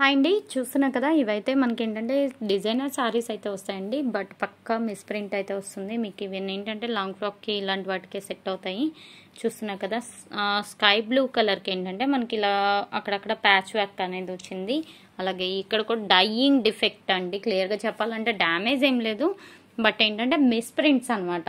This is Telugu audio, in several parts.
హాయ్ అండి చూస్తున్నాం కదా ఇవైతే మనకి ఏంటంటే డిజైనర్ శారీస్ అయితే వస్తాయండి బట్ పక్కా మిస్ ప్రింట్ అయితే వస్తుంది మీకు ఇవన్నీ ఏంటంటే లాంగ్ ఫ్రాక్కి ఇలాంటి వాటికి సెట్ అవుతాయి చూస్తున్నా కదా స్కై బ్లూ కలర్కి ఏంటంటే మనకి ఇలా అక్కడక్కడ ప్యాచ్ వ్యాక్ అనేది వచ్చింది అలాగే ఇక్కడ కూడా డైయింగ్ డిఫెక్ట్ అండి క్లియర్గా చెప్పాలంటే డ్యామేజ్ ఏం లేదు బట్ ఏంటంటే మిస్ ప్రింట్స్ అనమాట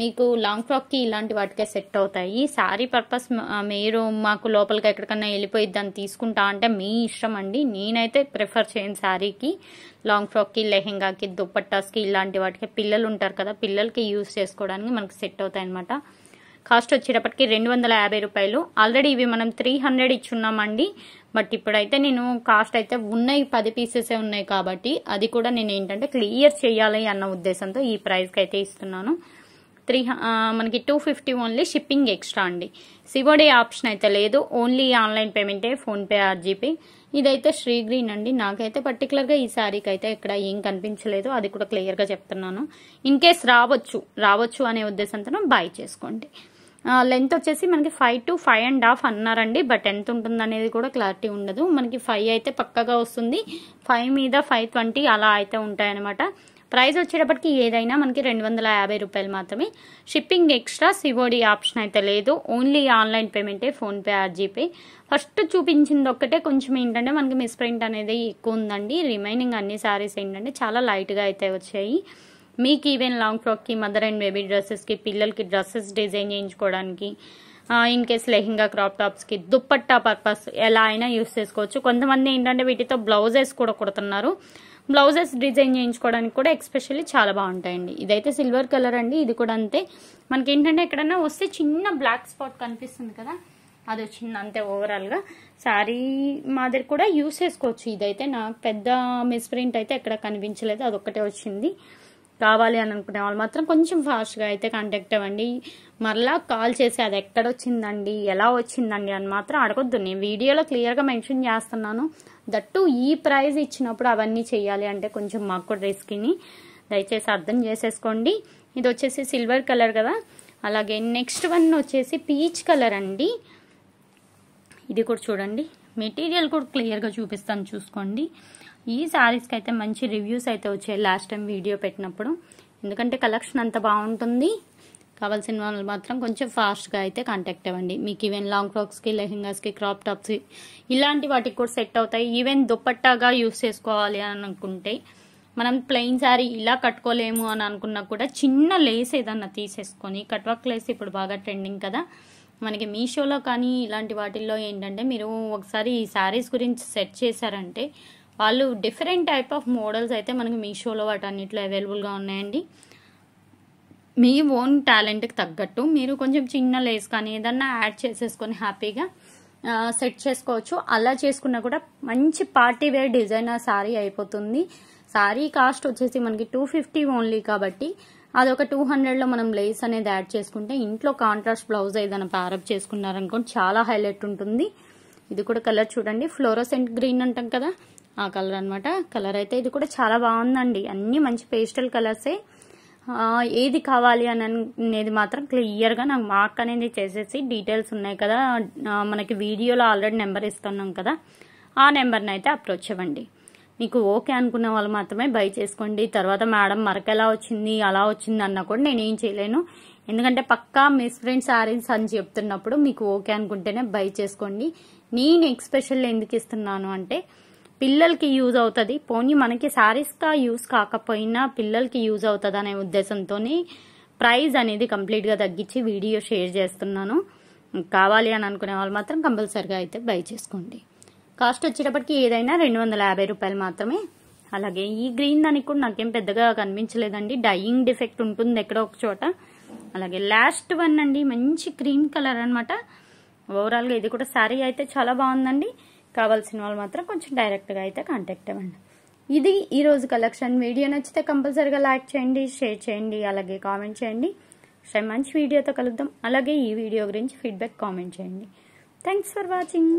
మీకు లాంగ్ ఫ్రాక్కి ఇలాంటి వాటికే సెట్ అవుతాయి శారీ పర్పస్ మీరు మాకు లోపలికి ఎక్కడికన్నా వెళ్ళిపోయి దాన్ని తీసుకుంటా అంటే మీ ఇష్టం అండి నేనైతే ప్రిఫర్ చేయను శారీకి లాంగ్ ఫ్రాక్కి లెహెంగాకి దుప్పట్టాస్కి ఇలాంటి వాటికి పిల్లలు ఉంటారు కదా పిల్లలకి యూస్ చేసుకోవడానికి మనకు సెట్ అవుతాయి అనమాట కాస్ట్ వచ్చేటప్పటికి రెండు వందల యాభై రూపాయలు ఆల్రెడీ ఇవి మనం త్రీ హండ్రెడ్ ఇచ్చున్నామండి బట్ ఇప్పుడైతే నేను కాస్ట్ అయితే ఉన్నాయి పది పీసెసే ఉన్నాయి కాబట్టి అది కూడా నేను ఏంటంటే క్లియర్ చేయాలి అన్న ఉద్దేశంతో ఈ ప్రైస్కి అయితే ఇస్తున్నాను త్రీ మనకి two fifty only shipping extra అండి సివోడే ఆప్షన్ అయితే లేదు ఓన్లీ ఆన్లైన్ పేమెంటే ఫోన్పే ఆర్ జీపే ఇదైతే శ్రీ గ్రీన్ అండి నాకైతే పర్టికులర్గా ఈ శారీకి అయితే ఇక్కడ ఏం కనిపించలేదు అది కూడా క్లియర్గా చెప్తున్నాను ఇన్ కేస్ రావచ్చు రావచ్చు అనే ఉద్దేశంతో బై చేసుకోండి లెంత్ వచ్చేసి మనకి five to five and half అన్నారండి బట్ ఎంత ఉంటుంది అనేది కూడా క్లారిటీ ఉండదు మనకి ఫైవ్ అయితే పక్కగా వస్తుంది ఫైవ్ మీద ఫైవ్ ట్వంటీ అలా అయితే ఉంటాయన్నమాట ప్రైస్ వచ్చేటప్పటికి ఏదైనా మనకి రెండు వందల యాభై రూపాయలు మాత్రమే షిప్పింగ్ ఎక్స్ట్రా సివోడి ఆప్షన్ అయితే లేదు ఓన్లీ ఆన్లైన్ పేమెంటే ఫోన్పే ఆర్ జీపే ఫస్ట్ చూపించింది ఒక్కటే కొంచెం ఏంటంటే మనకి మిస్ప్రింట్ అనేది ఎక్కువ ఉందండి రిమైనింగ్ అన్ని సారీస్ ఏంటంటే చాలా లైట్గా అయితే వచ్చాయి మీకు ఈవెన్ లాంగ్ ఫ్రాక్కి మదర్ అండ్ బేబీ డ్రెస్సెస్కి పిల్లలకి డ్రెస్సెస్ డిజైన్ చేయించుకోవడానికి ఇన్ కేస్ లెహింగా క్రాప్ టాప్స్కి దుప్పట్టా పర్పస్ ఎలా అయినా యూస్ చేసుకోవచ్చు కొంతమంది ఏంటంటే వీటితో బ్లౌజెస్ కూడా కుడుతున్నారు బ్లౌజెస్ డిజైన్ చేయించుకోవడానికి కూడా ఎక్స్పెషల్లీ చాలా బాగుంటాయండి ఇదైతే సిల్వర్ కలర్ అండి ఇది కూడా అంతే మనకి ఏంటంటే ఎక్కడన్నా వస్తే చిన్న బ్లాక్ స్పాట్ కనిపిస్తుంది కదా అది వచ్చింది అంతే ఓవరాల్గా శారీ మాదిరి కూడా యూస్ చేసుకోవచ్చు ఇదైతే నాకు పెద్ద మిస్ప్రింట్ అయితే ఎక్కడ కనిపించలేదు అదొక్కటే వచ్చింది కావాలి అని అనుకునే వాళ్ళు మాత్రం కొంచెం ఫాస్ట్గా అయితే కాంటాక్ట్ అవ్వండి మరలా కాల్ చేసి అది ఎక్కడ వచ్చిందండి ఎలా వచ్చిందండి అని మాత్రం అడగొద్దు నేను వీడియోలో క్లియర్గా మెన్షన్ చేస్తున్నాను దట్టు ఈ ప్రైజ్ ఇచ్చినప్పుడు అవన్నీ చేయాలి అంటే కొంచెం మాకు కూడా రిస్క్ని దయచేసి అర్థం చేసేసుకోండి ఇది వచ్చేసి సిల్వర్ కలర్ కదా అలాగే నెక్స్ట్ వన్ వచ్చేసి పీచ్ కలర్ అండి ఇది కూడా చూడండి మెటీరియల్ కూడా క్లియర్గా చూపిస్తాను చూసుకోండి ఈ శారీస్కి అయితే మంచి రివ్యూస్ అయితే వచ్చాయి లాస్ట్ టైం వీడియో పెట్టినప్పుడు ఎందుకంటే కలెక్షన్ అంత బాగుంటుంది కావాల్సిన వాళ్ళు మాత్రం కొంచెం ఫాస్ట్గా అయితే కాంటాక్ట్ అవ్వండి మీకు ఈవెన్ లాంగ్ ఫ్రాక్స్కి లెహింగాస్కి క్రాప్ టాప్స్ ఇలాంటి వాటికి కూడా సెట్ అవుతాయి ఈవెన్ దుప్పట్టాగా యూస్ చేసుకోవాలి అని అనుకుంటే మనం ప్లెయిన్ శారీ ఇలా కట్టుకోలేము అని అనుకున్నా కూడా చిన్న లేస్ ఏదన్నా తీసేసుకొని కట్వాక్ లేస్ ఇప్పుడు బాగా ట్రెండింగ్ కదా మనకి మీషోలో కానీ ఇలాంటి వాటిల్లో ఏంటంటే మీరు ఒకసారి ఈ శారీస్ గురించి సెర్చ్ చేశారంటే వాళ్ళు డిఫరెంట్ టైప్ ఆఫ్ మోడల్స్ అయితే మనకి మీషోలో వాటి అన్నింటిలో అవైలబుల్గా ఉన్నాయండి మీ ఓన్ టాలెంట్కి తగ్గట్టు మీరు కొంచెం చిన్న లేస్ కానీ ఏదన్నా యాడ్ చేసేసుకొని హ్యాపీగా సెట్ చేసుకోవచ్చు అలా చేసుకున్నా కూడా మంచి పార్టీ వేర్ డిజైనర్ శారీ అయిపోతుంది శారీ కాస్ట్ వచ్చేసి మనకి టూ ఫిఫ్టీ ఓన్లీ కాబట్టి అది ఒక టూ హండ్రెడ్లో మనం లేస్ అనేది యాడ్ చేసుకుంటే ఇంట్లో కాంట్రాస్ట్ బ్లౌజ్ ఏదైనా ప్యారప్ చేసుకున్నారనుకోండి చాలా హైలైట్ ఉంటుంది ఇది కూడా కలర్ చూడండి ఫ్లోరోసెంట్ గ్రీన్ అంటాం కదా ఆ కలర్ అనమాట కలర్ అయితే ఇది కూడా చాలా బాగుందండి అన్నీ మంచి పేస్టల్ కలర్సే ఏది కావాలి అని అనేది మాత్రం క్లియర్గా నాకు మార్క్ అనేది చేసేసి డీటెయిల్స్ ఉన్నాయి కదా మనకి వీడియోలో ఆల్రెడీ నెంబర్ ఇస్తున్నాం కదా ఆ నెంబర్ని అయితే అప్రోచ్ అవ్వండి మీకు ఓకే అనుకున్న వాళ్ళు మాత్రమే బై చేసుకోండి తర్వాత మేడం మరక ఎలా వచ్చింది అలా వచ్చింది అన్న కూడా నేను ఏం చేయలేను ఎందుకంటే పక్కా మిస్ ఫ్రెండ్ శారీస్ అని చెప్తున్నప్పుడు మీకు ఓకే అనుకుంటేనే బై చేసుకోండి నేను ఎక్స్పెషల్ ఎందుకు ఇస్తున్నాను అంటే పిల్లలకి యూజ్ అవుతుంది పోనీ మనకి శారీస్గా యూజ్ కాకపోయినా పిల్లలకి యూజ్ అవుతుంది అనే ఉద్దేశంతో ప్రైజ్ అనేది కంప్లీట్గా తగ్గించి వీడియో షేర్ చేస్తున్నాను కావాలి అని అనుకునే వాళ్ళు మాత్రం కంపల్సరిగా అయితే బై చేసుకోండి కాస్ట్ వచ్చేటప్పటికి ఏదైనా రెండు వందల యాభై రూపాయలు మాత్రమే అలాగే ఈ గ్రీన్ దానికి కూడా నాకేం పెద్దగా కనిపించలేదండి డైయింగ్ డిఫెక్ట్ ఉంటుంది ఎక్కడో ఒక చోట అలాగే లాస్ట్ వన్ అండి మంచి క్రీమ్ కలర్ అనమాట ఓవరాల్గా ఇది కూడా శారీ అయితే చాలా బాగుందండి కావాల్సిన వాళ్ళు మాత్రం కొంచెం డైరెక్ట్గా అయితే కాంటాక్ట్ అవ్వండి ఇది ఈరోజు కలెక్షన్ వీడియో నచ్చితే కంపల్సరీగా లైక్ చేయండి షేర్ చేయండి అలాగే కామెంట్ చేయండి సరే మంచి వీడియోతో కలుద్దాం అలాగే ఈ వీడియో గురించి ఫీడ్బ్యాక్ కామెంట్ చేయండి థ్యాంక్స్ ఫర్ వాచింగ్